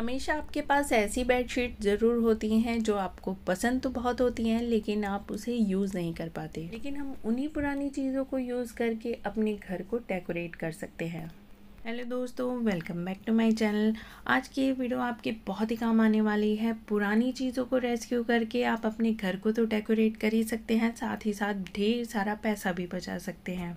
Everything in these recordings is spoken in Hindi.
हमेशा आपके पास ऐसी बेडशीट ज़रूर होती हैं जो आपको पसंद तो बहुत होती हैं लेकिन आप उसे यूज़ नहीं कर पाते लेकिन हम उन्हीं पुरानी चीज़ों को यूज़ करके अपने घर को डेकोरेट कर सकते हैं हेलो दोस्तों welcome back to my channel आज की ये वीडियो आपके बहुत ही काम आने वाली है पुरानी चीज़ों को रेस्क्यू करके आप अपने घर को तो डेकोरेट कर ही सकते हैं साथ ही साथ ढेर सारा पैसा भी बचा सकते हैं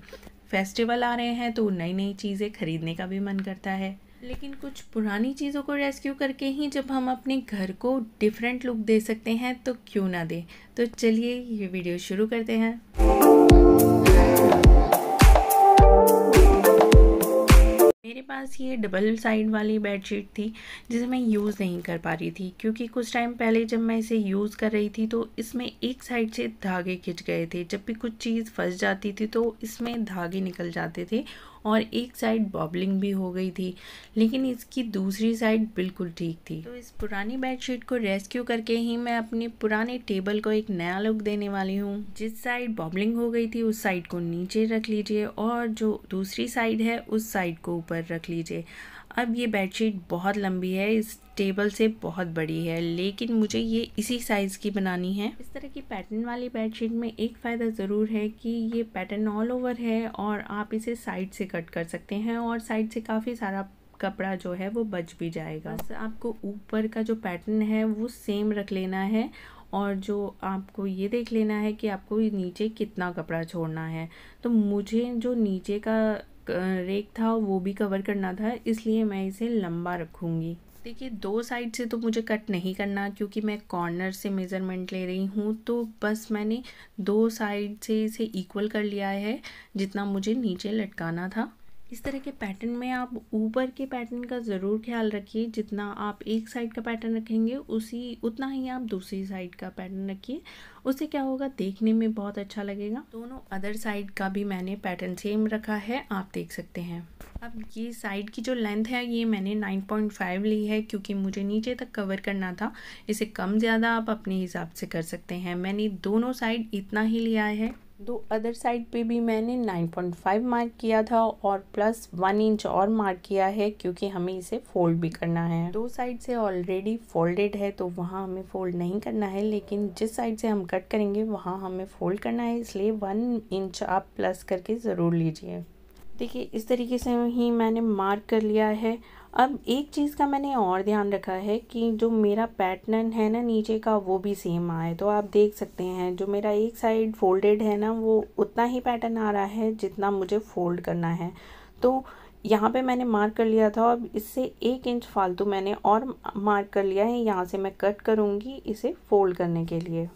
फेस्टिवल आ रहे हैं तो नई नई चीज़ें खरीदने का भी मन करता है लेकिन कुछ पुरानी चीज़ों को रेस्क्यू करके ही जब हम अपने घर को डिफरेंट लुक दे सकते हैं तो क्यों ना दें तो चलिए ये वीडियो शुरू करते हैं मेरे पास ये डबल साइड वाली बेडशीट थी जिसे मैं यूज़ नहीं कर पा रही थी क्योंकि कुछ टाइम पहले जब मैं इसे यूज़ कर रही थी तो इसमें एक साइड से धागे खिंच गए थे जब भी कुछ चीज़ फंस जाती थी तो इसमें धागे निकल जाते थे और एक साइड बॉबलिंग भी हो गई थी लेकिन इसकी दूसरी साइड बिल्कुल ठीक थी तो इस पुरानी बेडशीट को रेस्क्यू करके ही मैं अपने पुराने टेबल को एक नया लुक देने वाली हूँ जिस साइड बॉबलिंग हो गई थी उस साइड को नीचे रख लीजिए और जो दूसरी साइड है उस साइड को ऊपर रख लीजिए अब ये बेडशीट बहुत लंबी है इस टेबल से बहुत बड़ी है लेकिन मुझे ये इसी साइज़ की बनानी है इस तरह की पैटर्न वाली बेडशीट में एक फ़ायदा ज़रूर है कि ये पैटर्न ऑल ओवर है और आप इसे साइड से कट कर सकते हैं और साइड से काफ़ी सारा कपड़ा जो है वो बच भी जाएगा बस आपको ऊपर का जो पैटर्न है वो सेम रख लेना है और जो आपको ये देख लेना है कि आपको नीचे कितना कपड़ा छोड़ना है तो मुझे जो नीचे का रेक था वो भी कवर करना था इसलिए मैं इसे लंबा रखूँगी देखिए दो साइड से तो मुझे कट नहीं करना क्योंकि मैं कॉर्नर से मेज़रमेंट ले रही हूँ तो बस मैंने दो साइड से इसे इक्वल कर लिया है जितना मुझे नीचे लटकाना था इस तरह के पैटर्न में आप ऊपर के पैटर्न का ज़रूर ख्याल रखिए जितना आप एक साइड का पैटर्न रखेंगे उसी उतना ही आप दूसरी साइड का पैटर्न रखिए उससे क्या होगा देखने में बहुत अच्छा लगेगा दोनों अदर साइड का भी मैंने पैटर्न सेम रखा है आप देख सकते हैं अब ये साइड की जो लेंथ है ये मैंने 9.5 ली है क्योंकि मुझे नीचे तक कवर करना था इसे कम ज़्यादा आप अपने हिसाब से कर सकते हैं मैंने दोनों साइड इतना ही लिया है दो अदर साइड पे भी मैंने 9.5 मार्क किया था और प्लस वन इंच और मार्क किया है क्योंकि हमें इसे फोल्ड भी करना है दो साइड से ऑलरेडी फोल्डेड है तो वहाँ हमें फोल्ड नहीं करना है लेकिन जिस साइड से हम कट करेंगे वहाँ हमें फोल्ड करना है इसलिए वन इंच आप प्लस करके ज़रूर लीजिए देखिए इस तरीके से ही मैंने मार्क कर लिया है अब एक चीज़ का मैंने और ध्यान रखा है कि जो मेरा पैटर्न है ना नीचे का वो भी सेम आए तो आप देख सकते हैं जो मेरा एक साइड फोल्डेड है ना वो उतना ही पैटर्न आ रहा है जितना मुझे फोल्ड करना है तो यहाँ पे मैंने मार्क कर लिया था अब इससे एक इंच फालतू मैंने और मार्क कर लिया है यहाँ से मैं कट करूँगी इसे फोल्ड करने के लिए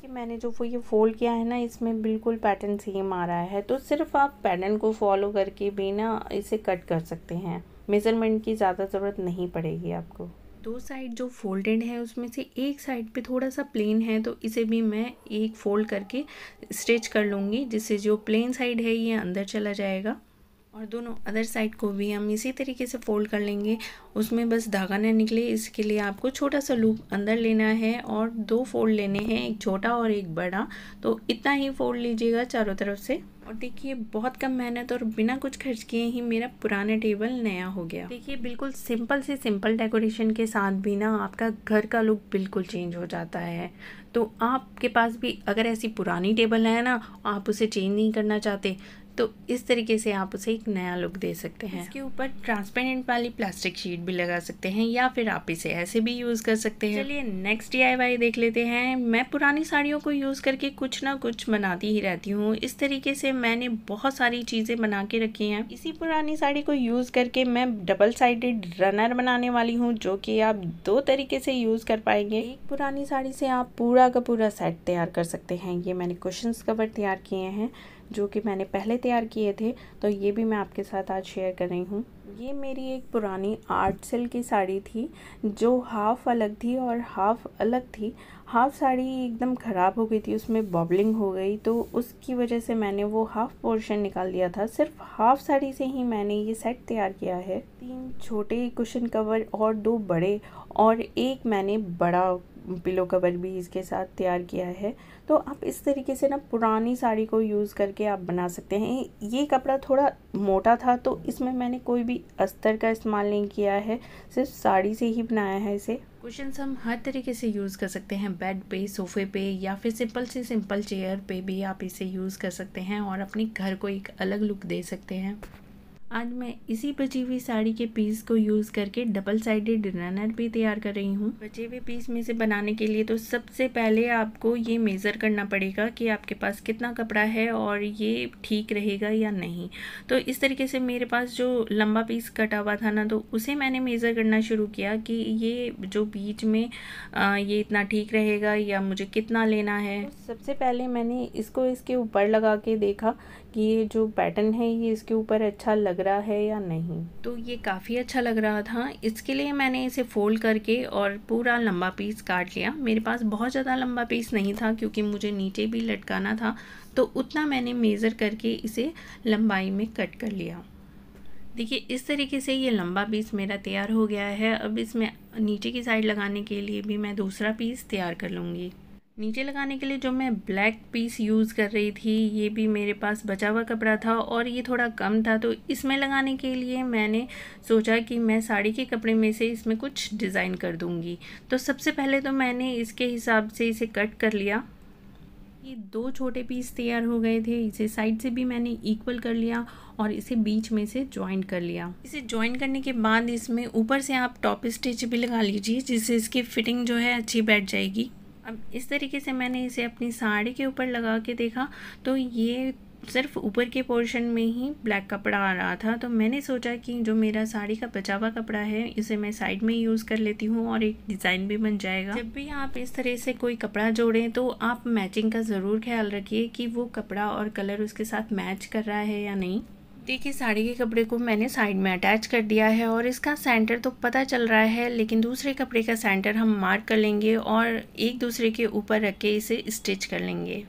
कि मैंने जो वो ये फोल्ड किया है ना इसमें बिल्कुल पैटर्न सेम आ रहा है तो सिर्फ आप पैटर्न को फॉलो करके भी ना इसे कट कर सकते हैं मेज़रमेंट की ज़्यादा ज़रूरत नहीं पड़ेगी आपको दो साइड जो फोल्डेड है उसमें से एक साइड पे थोड़ा सा प्लेन है तो इसे भी मैं एक फोल्ड करके स्टिच कर लूँगी जिससे जो प्लेन साइड है ये अंदर चला जाएगा और दोनों अदर साइड को भी हम इसी तरीके से फोल्ड कर लेंगे उसमें बस धागा ना निकले इसके लिए आपको छोटा सा लूप अंदर लेना है और दो फोल्ड लेने हैं एक छोटा और एक बड़ा तो इतना ही फोल्ड लीजिएगा चारों तरफ से और देखिए बहुत कम मेहनत और बिना कुछ खर्च किए ही मेरा पुराना टेबल नया हो गया देखिए बिल्कुल सिंपल से सिंपल डेकोरेशन के साथ भी ना आपका घर का लुक बिल्कुल चेंज हो जाता है तो आपके पास भी अगर ऐसी पुरानी टेबल है ना आप उसे चेंज नहीं करना चाहते तो इस तरीके से आप उसे एक नया लुक दे सकते हैं इसके ऊपर ट्रांसपेरेंट वाली प्लास्टिक शीट भी लगा सकते हैं या फिर आप इसे ऐसे भी यूज़ कर सकते हैं चलिए नेक्स्ट डी देख लेते हैं मैं पुरानी साड़ियों को यूज़ करके कुछ ना कुछ बनाती ही रहती हूँ इस तरीके से मैंने बहुत सारी चीज़ें बना के रखी है इसी पुरानी साड़ी को यूज़ करके मैं डबल साइडेड रनर बनाने वाली हूँ जो की आप दो तरीके से यूज़ कर पाएंगे एक पुरानी साड़ी से आप पूरा का पूरा सेट तैयार कर सकते हैं ये मैंने क्वेश्चन कवर तैयार किए हैं जो कि मैंने पहले तैयार किए थे तो ये भी मैं आपके साथ आज शेयर कर रही हूँ ये मेरी एक पुरानी आर्ट सेल की साड़ी थी जो हाफ़ अलग थी और हाफ़ अलग थी हाफ़ साड़ी एकदम ख़राब हो गई थी उसमें बॉबलिंग हो गई तो उसकी वजह से मैंने वो हाफ़ पोर्शन निकाल दिया था सिर्फ हाफ़ साड़ी से ही मैंने ये सेट तैयार किया है तीन छोटे कुशन कवर और दो बड़े और एक मैंने बड़ा पिलो कवर भी इसके साथ तैयार किया है तो आप इस तरीके से ना पुरानी साड़ी को यूज़ करके आप बना सकते हैं ये कपड़ा थोड़ा मोटा था तो इसमें मैंने कोई भी अस्तर का इस्तेमाल नहीं किया है सिर्फ साड़ी से ही बनाया है इसे कुशन हम हर तरीके से यूज़ कर सकते हैं बेड पे सोफे पे या फिर सिंपल से सिंपल चेयर पे भी आप इसे यूज़ कर सकते हैं और अपने घर को एक अलग लुक दे सकते हैं आज मैं इसी बची हुई साड़ी के पीस को यूज़ करके डबल साइडेड रनर भी तैयार कर रही हूँ बचे हुए पीस में से बनाने के लिए तो सबसे पहले आपको ये मेज़र करना पड़ेगा कि आपके पास कितना कपड़ा है और ये ठीक रहेगा या नहीं तो इस तरीके से मेरे पास जो लंबा पीस कटा हुआ था ना तो उसे मैंने मेज़र करना शुरू किया कि ये जो बीच में आ, ये इतना ठीक रहेगा या मुझे कितना लेना है तो सबसे पहले मैंने इसको इसके ऊपर लगा के देखा कि ये जो पैटर्न है ये इसके ऊपर अच्छा लग लग रहा है या नहीं तो ये काफ़ी अच्छा लग रहा था इसके लिए मैंने इसे फोल्ड करके और पूरा लंबा पीस काट लिया मेरे पास बहुत ज़्यादा लंबा पीस नहीं था क्योंकि मुझे नीचे भी लटकाना था तो उतना मैंने मेज़र करके इसे लंबाई में कट कर लिया देखिए इस तरीके से ये लंबा पीस मेरा तैयार हो गया है अब इसमें नीचे की साइड लगाने के लिए भी मैं दूसरा पीस तैयार कर लूँगी नीचे लगाने के लिए जो मैं ब्लैक पीस यूज़ कर रही थी ये भी मेरे पास बचा हुआ कपड़ा था और ये थोड़ा कम था तो इसमें लगाने के लिए मैंने सोचा कि मैं साड़ी के कपड़े में से इसमें कुछ डिज़ाइन कर दूँगी तो सबसे पहले तो मैंने इसके हिसाब से इसे कट कर लिया ये दो छोटे पीस तैयार हो गए थे इसे साइड से भी मैंने इक्वल कर लिया और इसे बीच में से ज्वाइन कर लिया इसे ज्वाइन करने के बाद इसमें ऊपर से आप टॉप स्टिच भी लगा लीजिए जिससे इसकी फिटिंग जो है अच्छी बैठ जाएगी अब इस तरीके से मैंने इसे अपनी साड़ी के ऊपर लगा के देखा तो ये सिर्फ ऊपर के पोर्शन में ही ब्लैक कपड़ा आ रहा था तो मैंने सोचा कि जो मेरा साड़ी का बचा हुआ कपड़ा है इसे मैं साइड में यूज़ कर लेती हूँ और एक डिज़ाइन भी बन जाएगा जब भी आप इस तरह से कोई कपड़ा जोड़ें तो आप मैचिंग का ज़रूर ख्याल रखिए कि वो कपड़ा और कलर उसके साथ मैच कर रहा है या नहीं देखिए साड़ी के कपड़े को मैंने साइड में अटैच कर दिया है और इसका सेंटर तो पता चल रहा है लेकिन दूसरे कपड़े का सेंटर हम मार्क कर लेंगे और एक दूसरे के ऊपर रख के इसे स्टिच कर लेंगे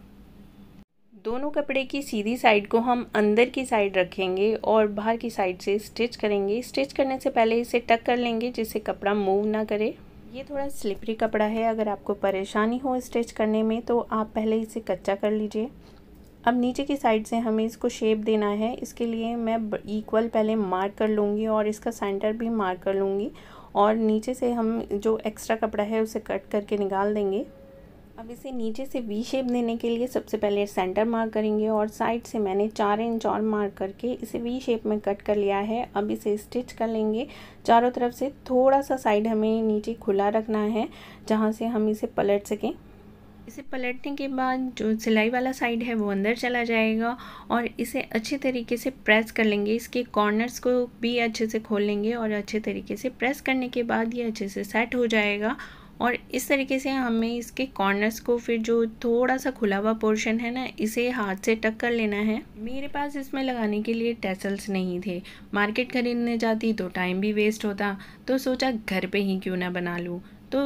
दोनों कपड़े की सीधी साइड को हम अंदर की साइड रखेंगे और बाहर की साइड से स्टिच करेंगे स्टिच करने से पहले इसे टक कर लेंगे जिससे कपड़ा मूव ना करे ये थोड़ा स्लिपरी कपड़ा है अगर आपको परेशानी हो स्टिच करने में तो आप पहले इसे कच्चा कर लीजिए अब नीचे की साइड से हमें इसको शेप देना है इसके लिए मैं इक्वल पहले मार्क कर लूँगी और इसका सेंटर भी मार्क कर लूँगी और नीचे से हम जो एक्स्ट्रा कपड़ा है उसे कट करके निकाल देंगे अब इसे नीचे से वी शेप देने के लिए सबसे पहले सेंटर मार्क करेंगे और साइड से मैंने चार इंच और मार्क करके इसे वी शेप में कट कर लिया है अब इसे स्टिच कर लेंगे चारों तरफ से थोड़ा सा साइड हमें नीचे खुला रखना है जहाँ से हम इसे पलट सकें इसे पलटने के बाद जो सिलाई वाला साइड है वो अंदर चला जाएगा और इसे अच्छे तरीके से प्रेस कर लेंगे इसके कॉर्नर्स को भी अच्छे से खोल लेंगे और अच्छे तरीके से प्रेस करने के बाद ये अच्छे से सेट हो जाएगा और इस तरीके से हमें इसके कॉर्नर्स को फिर जो थोड़ा सा खुला हुआ पोर्शन है ना इसे हाथ से टक कर लेना है मेरे पास इसमें लगाने के लिए टेसल्स नहीं थे मार्केट खरीदने जाती तो टाइम भी वेस्ट होता तो सोचा घर पे ही क्यों ना बना लूँ तो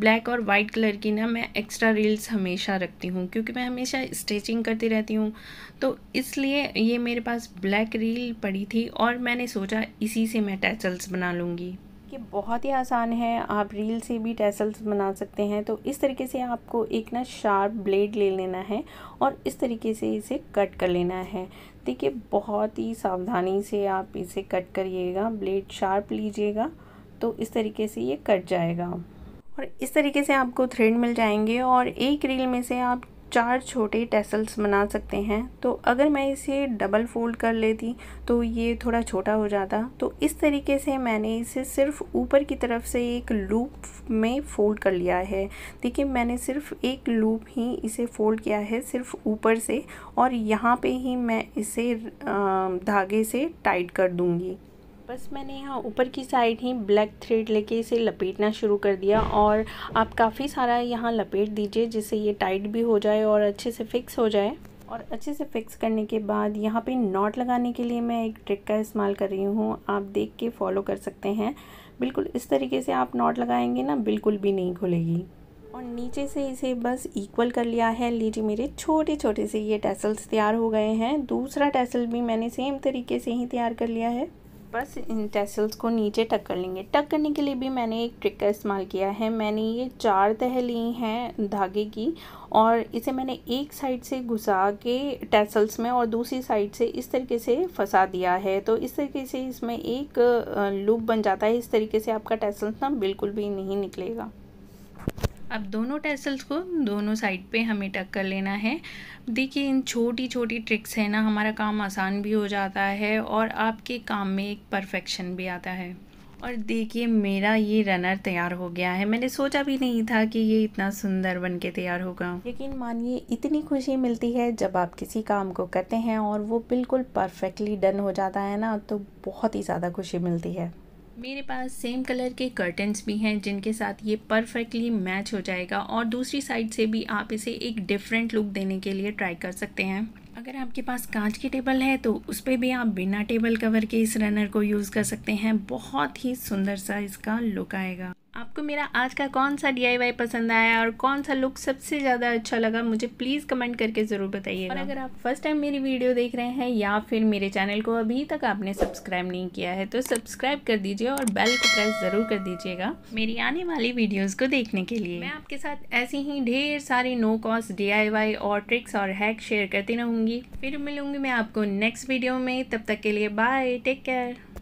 ब्लैक और वाइट कलर की ना मैं एक्स्ट्रा रील्स हमेशा रखती हूँ क्योंकि मैं हमेशा स्टिचिंग करती रहती हूँ तो इसलिए ये मेरे पास ब्लैक रील पड़ी थी और मैंने सोचा इसी से मैं टैसल्स बना लूँगी ये बहुत ही आसान है आप रील से भी टैसल्स बना सकते हैं तो इस तरीके से आपको एक ना शार्प ब्लेड ले लेना है और इस तरीके से इसे कट कर लेना है देखिए बहुत ही सावधानी से आप इसे कट करिएगा ब्लेड शार्प लीजिएगा तो इस तरीके से ये कट जाएगा और इस तरीके से आपको थ्रेड मिल जाएंगे और एक रील में से आप चार छोटे टेसल्स बना सकते हैं तो अगर मैं इसे डबल फोल्ड कर लेती तो ये थोड़ा छोटा हो जाता तो इस तरीके से मैंने इसे सिर्फ ऊपर की तरफ से एक लूप में फ़ोल्ड कर लिया है देखिए मैंने सिर्फ एक लूप ही इसे फ़ोल्ड किया है सिर्फ ऊपर से और यहाँ पे ही मैं इसे धागे से टाइट कर दूँगी बस मैंने यहाँ ऊपर की साइड ही ब्लैक थ्रेड लेके इसे लपेटना शुरू कर दिया और आप काफ़ी सारा यहाँ लपेट दीजिए जिससे ये टाइट भी हो जाए और अच्छे से फिक्स हो जाए और अच्छे से फिक्स करने के बाद यहाँ पे नॉट लगाने के लिए मैं एक ट्रिक का इस्तेमाल कर रही हूँ आप देख के फॉलो कर सकते हैं बिल्कुल इस तरीके से आप नॉट लगाएंगे ना बिल्कुल भी नहीं खुलेगी और नीचे से इसे बस इक्वल कर लिया है लीजिए मेरे छोटे छोटे से ये टैसल्स तैयार हो गए हैं दूसरा टैसल भी मैंने सेम तरीके से ही तैयार कर लिया है बस इन टेसल्स को नीचे टक कर लेंगे टक करने के लिए भी मैंने एक ट्रिक का इस्तेमाल किया है मैंने ये चार तह ली हैं धागे की और इसे मैंने एक साइड से घुसा के टेसल्स में और दूसरी साइड से इस तरीके से फंसा दिया है तो इस तरीके से इसमें एक लूप बन जाता है इस तरीके से आपका टेसल्स ना बिल्कुल भी नहीं निकलेगा अब दोनों टेसल्स को दोनों साइड पे हमें टक कर लेना है देखिए इन छोटी छोटी ट्रिक्स है ना हमारा काम आसान भी हो जाता है और आपके काम में एक परफेक्शन भी आता है और देखिए मेरा ये रनर तैयार हो गया है मैंने सोचा भी नहीं था कि ये इतना सुंदर बन के तैयार होगा लेकिन मानिए इतनी खुशी मिलती है जब आप किसी काम को करते हैं और वो बिल्कुल परफेक्टली डन हो जाता है ना तो बहुत ही ज़्यादा खुशी मिलती है मेरे पास सेम कलर के कर्टन्स भी हैं जिनके साथ ये परफेक्टली मैच हो जाएगा और दूसरी साइड से भी आप इसे एक डिफरेंट लुक देने के लिए ट्राई कर सकते हैं अगर आपके पास कांच की टेबल है तो उस पर भी आप बिना टेबल कवर के इस रनर को यूज़ कर सकते हैं बहुत ही सुंदर सा इसका लुक आएगा आपको मेरा आज का कौन सा डी पसंद आया और कौन सा लुक सबसे ज़्यादा अच्छा लगा मुझे प्लीज़ कमेंट करके ज़रूर बताइए और अगर आप फर्स्ट टाइम मेरी वीडियो देख रहे हैं या फिर मेरे चैनल को अभी तक आपने सब्सक्राइब नहीं किया है तो सब्सक्राइब कर दीजिए और बेल को प्रेस ज़रूर कर दीजिएगा मेरी आने वाली वीडियोज़ को देखने के लिए मैं आपके साथ ऐसी ही ढेर सारी नो कॉस्ट डी और ट्रिक्स और हैक शेयर करती रहूँगी फिर मिलूँगी मैं आपको नेक्स्ट वीडियो में तब तक के लिए बाय टेक केयर